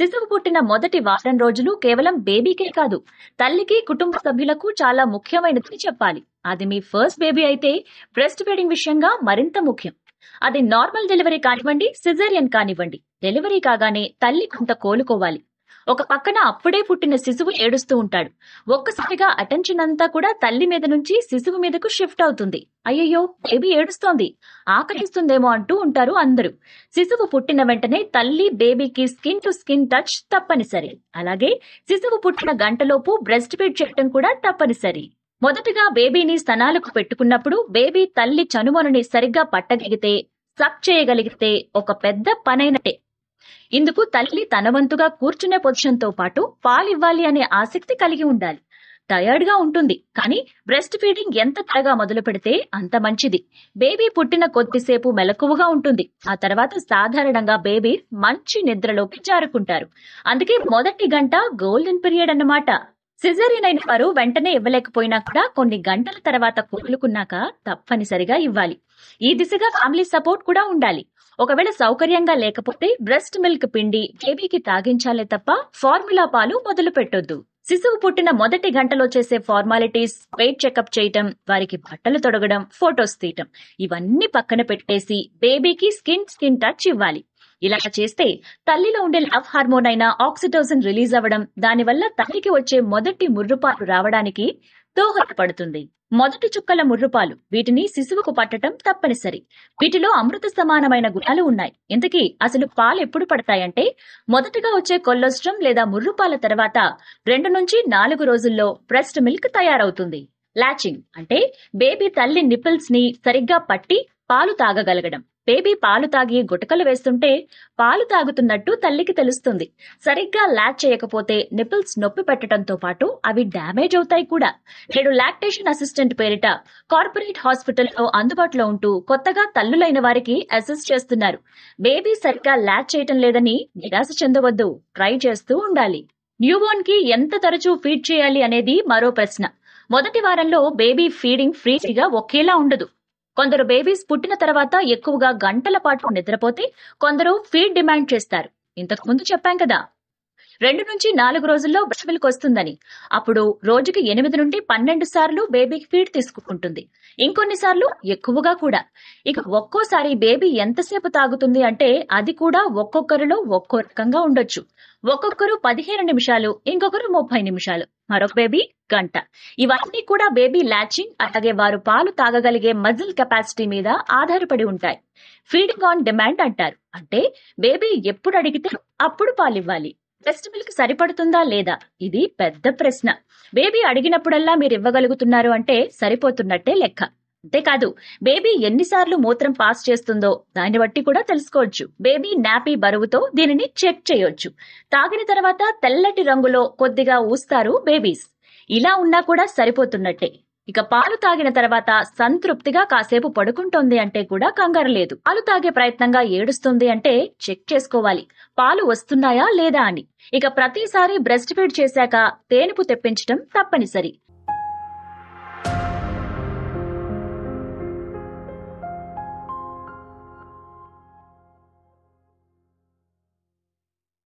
శిశువు పుట్టిన మొదటి వారం రోజులు కేవలం బేబీకే కాదు తల్లికి కుటుంబ సభ్యులకు చాలా ముఖ్యమైనదని చెప్పాలి అది మీ ఫస్ట్ బేబీ అయితే బ్రెస్ట్ ఫీడింగ్ విషయంగా మరింత ముఖ్యం అది నార్మల్ డెలివరీ కానివ్వండి సిజేరియన్ కానివ్వండి డెలివరీ కాగానే తల్లి కొంత కోలుకోవాలి ఒక పక్కన అప్పుడే పుట్టిన శిశువు ఏడుస్తూ ఉంటాడు ఒక్కసారిగా అటెన్షన్ అంతా కూడా తల్లి మీద నుంచి శిశువు మీదకు షిఫ్ట్ అవుతుంది అయ్యయ్యో బేబీ ఏడుస్తోంది ఆకలిస్తుందేమో అంటూ ఉంటారు అందరూ శిశువు పుట్టిన వెంటనే తల్లి బేబీకి స్కిన్ టు స్కిన్ టచ్ తప్పనిసరి అలాగే శిశువు పుట్టిన గంటలోపు బ్రెస్ట్ ఫీడ్ చేయటం కూడా తప్పనిసరి మొదటగా బేబీని స్తనాలకు పెట్టుకున్నప్పుడు బేబీ తల్లి చనుమనుని సరిగ్గా పట్టగలిగితే సక్ చేయగలిగితే ఒక పెద్ద పనైనట్టే ఇందుకు తల్లి తన వంతుగా కూర్చునే పొజిషన్తో పాటు పాలివ్వాలి అనే ఆసక్తి కలిగి ఉండాలి టయర్డ్గా ఉంటుంది కానీ బ్రెస్ట్ ఫీడింగ్ ఎంత త్వరగా మొదలు పెడితే అంత మంచిది బేబీ పుట్టిన కొద్దిసేపు మెలకువగా ఉంటుంది ఆ తర్వాత సాధారణంగా బేబీ మంచి నిద్రలోకి జారుకుంటారు అందుకే మొదటి గంట గోల్డెన్ పీరియడ్ అన్నమాట సిజరీన్ అయిన వారు వెంటనే ఇవ్వలేకపోయినా కూడా కొన్ని గంటల తర్వాత కోలుకున్నాక తప్పనిసరిగా ఇవ్వాలి ఈ దిశగా ఫ్యామిలీ సపోర్ట్ కూడా ఉండాలి ఒకవేళ సౌకర్యంగా లేకపోతే బ్రెస్ట్ మిల్క్ పిండి బేబీకి తాగించాలే తప్ప ఫార్ములా పాలు మొదలు పెట్టొద్దు శిశువు పుట్టిన మొదటి గంటలో చేసే ఫార్మాలిటీస్ వెయిట్ చెకప్ చేయటం వారికి బట్టలు తొడగడం ఫొటోస్ తీయటం ఇవన్నీ పక్కన పెట్టేసి బేబీకి స్కిన్ స్కిన్ టచ్ ఇవ్వాలి ఇలా చేస్తే తల్లిలో ఉండే లవ్ హార్మోన్ అయిన ఆక్సిటోజన్ రిలీజ్ అవ్వడం దానివల్ల తల్లికి వచ్చే మొదటి ముర్రుపాటు రావడానికి దోహదపడుతుంది మొదటి చుక్కల ముర్రుపాలు వీటిని శిశువుకు పట్టడం తప్పనిసరి వీటిలో అమృత సమానమైన గుణాలు ఉన్నాయి ఇంతకీ అసలు పాలు ఎప్పుడు పడతాయంటే మొదటగా వచ్చే కొల్లోస్ట్రం లేదా ముర్రుపాల తర్వాత రెండు నుంచి నాలుగు రోజుల్లో బ్రెస్ట్ మిల్క్ తయారవుతుంది లాచింగ్ అంటే బేబీ తల్లి నిపిల్స్ ని సరిగ్గా పట్టి పాలు తాగగలగడం బేబీ పాలు తాగి గుటకలు వేస్తుంటే పాలు తాగుతున్నట్టు తల్లికి తెలుస్తుంది సరిగ్గా లాక్ చేయకపోతే నిపిల్స్ నొప్పి పెట్టడంతో పాటు అవి డ్యామేజ్ అవుతాయి కూడా నేడు లాక్టేషన్ అసిస్టెంట్ పేరిట కార్పొరేట్ హాస్పిటల్లో అందుబాటులో ఉంటూ కొత్తగా తల్లులైన వారికి అసిస్ట్ చేస్తున్నారు బేబీ సరిగ్గా లాక్ చేయటం లేదని నిరాశ చెందవద్దు ట్రై చేస్తూ ఉండాలి న్యూబోర్న్ కి ఎంత తరచూ ఫీడ్ చేయాలి అనేది మరో ప్రశ్న మొదటి వారంలో బేబీ ఫీడింగ్ ఫ్రీగా ఒకేలా ఉండదు కొందరు బేబీస్ పుట్టిన తర్వాత ఎక్కువగా గంటల పాటు నిద్రపోతే కొందరు ఫీడ్ డిమాండ్ చేస్తారు ఇంతకు ముందు చెప్పాం కదా రెండు నుంచి నాలుగు రోజుల్లో బ్రెస్ట్ వస్తుందని అప్పుడు రోజుకి ఎనిమిది నుండి పన్నెండు సార్లు బేబీ ఫీడ్ తీసుకుంటుంది ఇంకొన్నిసార్లు ఎక్కువగా కూడా ఇక ఒక్కోసారి బేబీ ఎంతసేపు తాగుతుంది అంటే అది కూడా ఒక్కొక్కరిలో ఒక్కో రకంగా ఉండొచ్చు ఒక్కొక్కరు పదిహేను నిమిషాలు ఇంకొకరు ముప్పై నిమిషాలు మరొక బేబీ గంట ఇవన్నీ కూడా బేబీ లాచింగ్ అలాగే వారు పాలు తాగగలిగే మజిల్ కెపాసిటీ మీద ఆధారపడి ఉంటాయి ఫీడింగ్ ఆన్ డిమాండ్ అంటారు అంటే బేబీ ఎప్పుడు అడిగితే అప్పుడు పాలు ఇవ్వాలి బ్రెస్ట్ మిల్క్ సరిపడుతుందా లేదా ఇది పెద్ద ప్రశ్న బేబీ అడిగినప్పుడల్లా మీరు ఇవ్వగలుగుతున్నారు అంటే సరిపోతున్నట్టే లెక్క అంతేకాదు బేబీ ఎన్నిసార్లు మూత్రం పాస్ చేస్తుందో దాన్ని బట్టి కూడా తెలుసుకోవచ్చు బేబీ నాపీ బరువుతో దీనిని చెక్ చేయొచ్చు తాగిన తర్వాత తెల్లటి రంగులో కొద్దిగా ఊస్తారు బేబీస్ ఇలా ఉన్నా కూడా సరిపోతున్నట్టే ఇక పాలు తాగిన తర్వాత సంతృప్తిగా కాసేపు పడుకుంటోంది అంటే కూడా కంగారు లేదు పాలు తాగే ప్రయత్నంగా ఏడుస్తుంది అంటే చెక్ చేసుకోవాలి పాలు వస్తున్నాయా లేదా అని ఇక ప్రతిసారి బ్రెస్ట్ ఫీడ్ చేశాక తేనుపు తెప్పించడం తప్పనిసరి